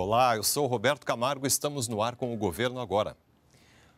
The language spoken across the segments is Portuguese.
Olá, eu sou Roberto Camargo e estamos no ar com o governo agora.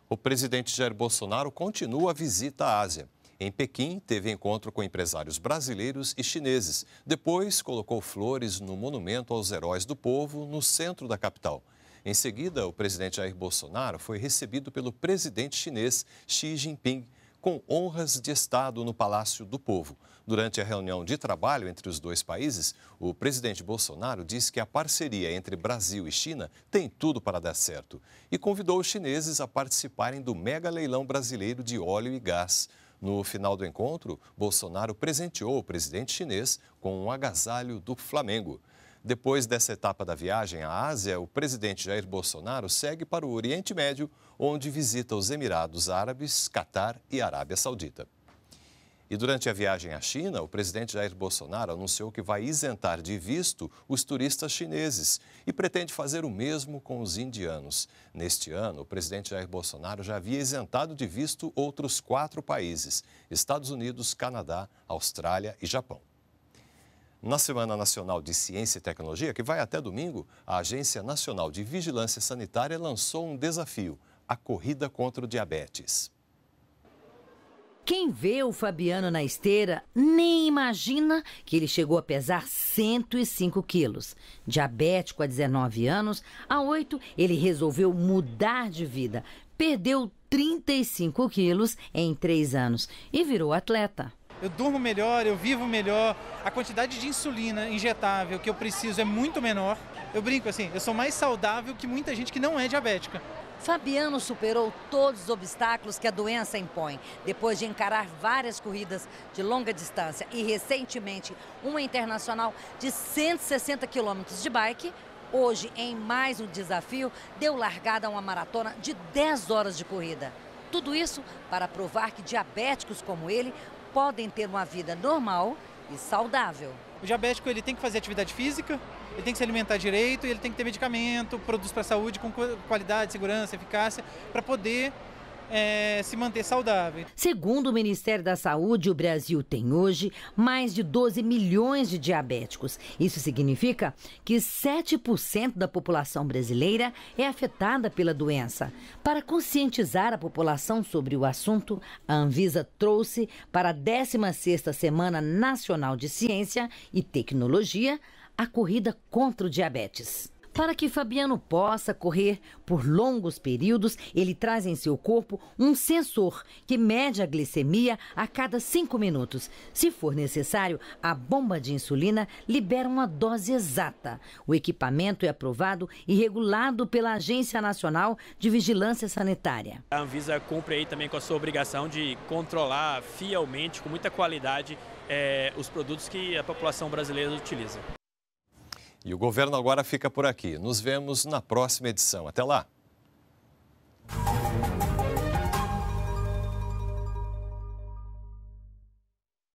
O presidente Jair Bolsonaro continua a visita à Ásia. Em Pequim, teve encontro com empresários brasileiros e chineses. Depois, colocou flores no Monumento aos Heróis do Povo, no centro da capital. Em seguida, o presidente Jair Bolsonaro foi recebido pelo presidente chinês Xi Jinping com honras de Estado no Palácio do Povo. Durante a reunião de trabalho entre os dois países, o presidente Bolsonaro disse que a parceria entre Brasil e China tem tudo para dar certo e convidou os chineses a participarem do mega leilão brasileiro de óleo e gás. No final do encontro, Bolsonaro presenteou o presidente chinês com um agasalho do Flamengo. Depois dessa etapa da viagem à Ásia, o presidente Jair Bolsonaro segue para o Oriente Médio, onde visita os Emirados Árabes, Catar e Arábia Saudita. E durante a viagem à China, o presidente Jair Bolsonaro anunciou que vai isentar de visto os turistas chineses e pretende fazer o mesmo com os indianos. Neste ano, o presidente Jair Bolsonaro já havia isentado de visto outros quatro países: Estados Unidos, Canadá, Austrália e Japão. Na Semana Nacional de Ciência e Tecnologia, que vai até domingo, a Agência Nacional de Vigilância Sanitária lançou um desafio: a corrida contra o diabetes. Quem vê o Fabiano na esteira nem imagina que ele chegou a pesar 105 quilos. Diabético há 19 anos, há 8 ele resolveu mudar de vida. Perdeu 35 quilos em 3 anos e virou atleta eu durmo melhor, eu vivo melhor. A quantidade de insulina injetável que eu preciso é muito menor. Eu brinco assim, eu sou mais saudável que muita gente que não é diabética. Fabiano superou todos os obstáculos que a doença impõe, depois de encarar várias corridas de longa distância e, recentemente, uma internacional de 160 quilômetros de bike. Hoje, em mais um desafio, deu largada a uma maratona de 10 horas de corrida. Tudo isso para provar que diabéticos como ele podem ter uma vida normal e saudável. O diabético ele tem que fazer atividade física, ele tem que se alimentar direito, ele tem que ter medicamento, produtos para a saúde com qualidade, segurança, eficácia, para poder é, se manter saudável. Segundo o Ministério da Saúde, o Brasil tem hoje mais de 12 milhões de diabéticos. Isso significa que 7% da população brasileira é afetada pela doença. Para conscientizar a população sobre o assunto, a Anvisa trouxe para a 16ª Semana Nacional de Ciência e Tecnologia a corrida contra o diabetes. Para que Fabiano possa correr por longos períodos, ele traz em seu corpo um sensor que mede a glicemia a cada cinco minutos. Se for necessário, a bomba de insulina libera uma dose exata. O equipamento é aprovado e regulado pela Agência Nacional de Vigilância Sanitária. A Anvisa cumpre aí também com a sua obrigação de controlar fielmente, com muita qualidade, eh, os produtos que a população brasileira utiliza. E o governo agora fica por aqui. Nos vemos na próxima edição. Até lá!